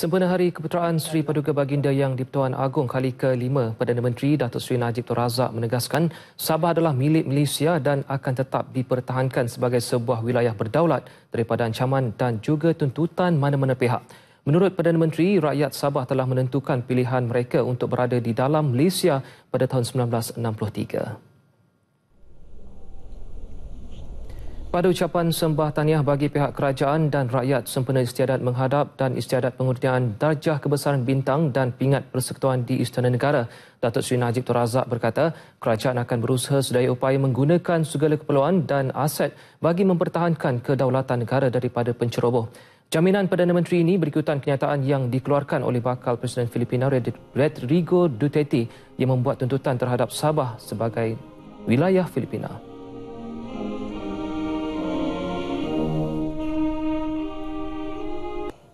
Sempena Hari Keputeraan Seri Paduka Baginda yang di Agung kali ke-5, Perdana Menteri Datuk Seri Najib Tun Razak menegaskan Sabah adalah milik Malaysia dan akan tetap dipertahankan sebagai sebuah wilayah berdaulat daripada ancaman dan juga tuntutan mana-mana pihak. Menurut Perdana Menteri, rakyat Sabah telah menentukan pilihan mereka untuk berada di dalam Malaysia pada tahun 1963. Pada ucapan sembah taniah bagi pihak kerajaan dan rakyat sempena istiadat menghadap dan istiadat pengertian darjah kebesaran bintang dan pingat persekutuan di Istana Negara, Datuk Seri Najib Tun Razak berkata kerajaan akan berusaha sedaya upaya menggunakan segala keperluan dan aset bagi mempertahankan kedaulatan negara daripada penceroboh. Jaminan Perdana Menteri ini berikutan kenyataan yang dikeluarkan oleh bakal Presiden Filipina Rodrigo Duterte yang membuat tuntutan terhadap Sabah sebagai wilayah Filipina.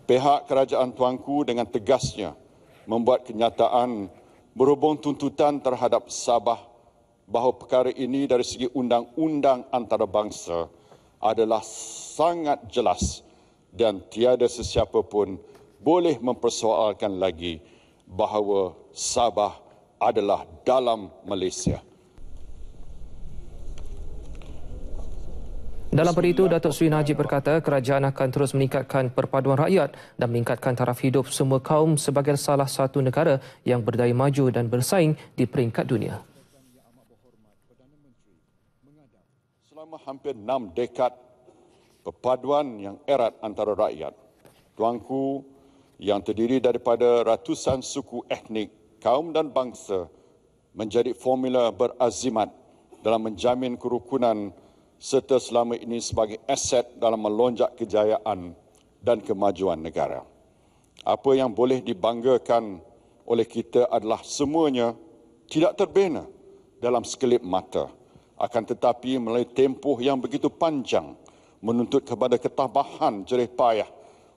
pihak kerajaan tuanku dengan tegasnya membuat kenyataan berhubung tuntutan terhadap Sabah bahawa perkara ini dari segi undang-undang antarabangsa adalah sangat jelas dan tiada sesiapa pun boleh mempersoalkan lagi bahawa Sabah adalah dalam Malaysia. Dalam hal itu, Datuk Sri Najib berkata kerajaan akan terus meningkatkan perpaduan rakyat dan meningkatkan taraf hidup semua kaum sebagai salah satu negara yang berdaya maju dan bersaing di peringkat dunia. Selama hampir enam dekad, perpaduan yang erat antara rakyat, tuanku yang terdiri daripada ratusan suku etnik, kaum dan bangsa menjadi formula berazimat dalam menjamin kerukunan serta selama ini sebagai aset dalam melonjak kejayaan dan kemajuan negara. Apa yang boleh dibanggakan oleh kita adalah semuanya tidak terbina dalam sekelip mata. Akan tetapi melalui tempoh yang begitu panjang menuntut kepada ketabahan jerih payah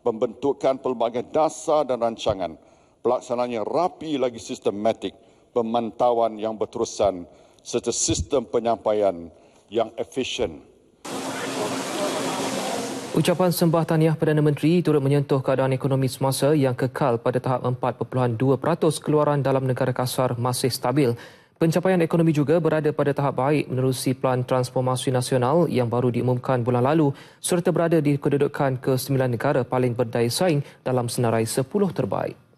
pembentukan pelbagai dasar dan rancangan pelaksanaannya rapi lagi sistematik pemantauan yang berterusan serta sistem penyampaian yang efisien. Ucapan sembah tahniah Perdana Menteri turut menyentuh keadaan ekonomi semasa yang kekal pada tahap 4.2% keluaran dalam negara kasar masih stabil. Pencapaian ekonomi juga berada pada tahap baik menerusi Plan Transformasi Nasional yang baru diumumkan bulan lalu serta berada di kedudukan ke-9 negara paling berdaya saing dalam senarai 10 terbaik.